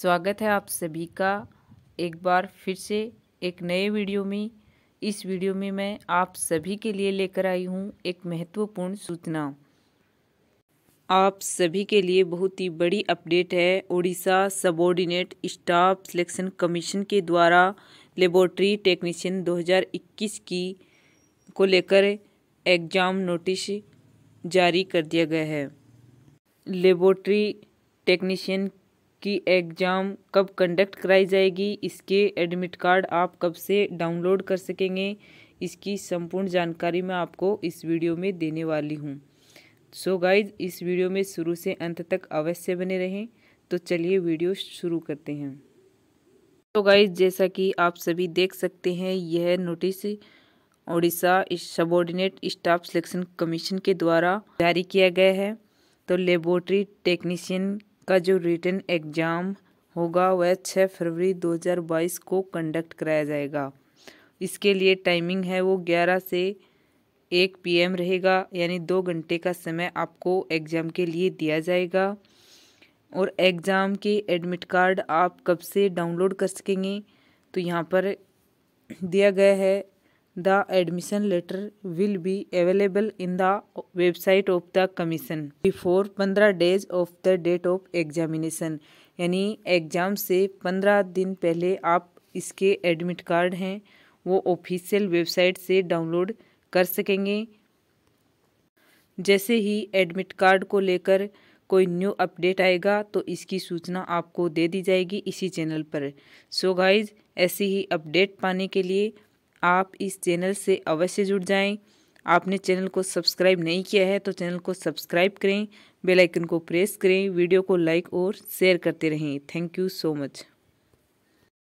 स्वागत है आप सभी का एक बार फिर से एक नए वीडियो में इस वीडियो में मैं आप सभी के लिए लेकर आई हूँ एक महत्वपूर्ण सूचना आप सभी के लिए बहुत ही बड़ी अपडेट है Odisha subordinate staff selection commission के द्वारा लेबोरेटरी टेक्नीशियन 2021 की को लेकर एग्ज़ाम नोटिस जारी कर दिया गया है लेबोरेटरी टेक्नीशियन कि एग्ज़ाम कब कंडक्ट कराई जाएगी इसके एडमिट कार्ड आप कब से डाउनलोड कर सकेंगे इसकी संपूर्ण जानकारी मैं आपको इस वीडियो में देने वाली हूँ सो so गाइज इस वीडियो में शुरू से अंत तक अवश्य बने रहें तो चलिए वीडियो शुरू करते हैं तो so गाइज जैसा कि आप सभी देख सकते हैं यह notice Odisha subordinate staff selection commission के द्वारा जारी किया गया है तो लेबोरेटरी टेक्नीशियन का जो रिटर्न एग्ज़ाम होगा वह छः फरवरी 2022 को कंडक्ट कराया जाएगा इसके लिए टाइमिंग है वो ग्यारह से एक पीएम रहेगा यानी दो घंटे का समय आपको एग्ज़ाम के लिए दिया जाएगा और एग्ज़ाम के एडमिट कार्ड आप कब से डाउनलोड कर सकेंगे तो यहाँ पर दिया गया है the admission letter will be available in the website of the commission before 15 days of the date of examination यानी एग्ज़ाम से 15 दिन पहले आप इसके एडमिट कार्ड हैं वो ऑफिशियल वेबसाइट से डाउनलोड कर सकेंगे जैसे ही एडमिट कार्ड को लेकर कोई न्यू अपडेट आएगा तो इसकी सूचना आपको दे दी जाएगी इसी चैनल पर सो so गाइज ऐसी ही अपडेट पाने के लिए आप इस चैनल से अवश्य जुड़ जाएं आपने चैनल को सब्सक्राइब नहीं किया है तो चैनल को सब्सक्राइब करें बेल आइकन को प्रेस करें वीडियो को लाइक और शेयर करते रहें थैंक यू सो मच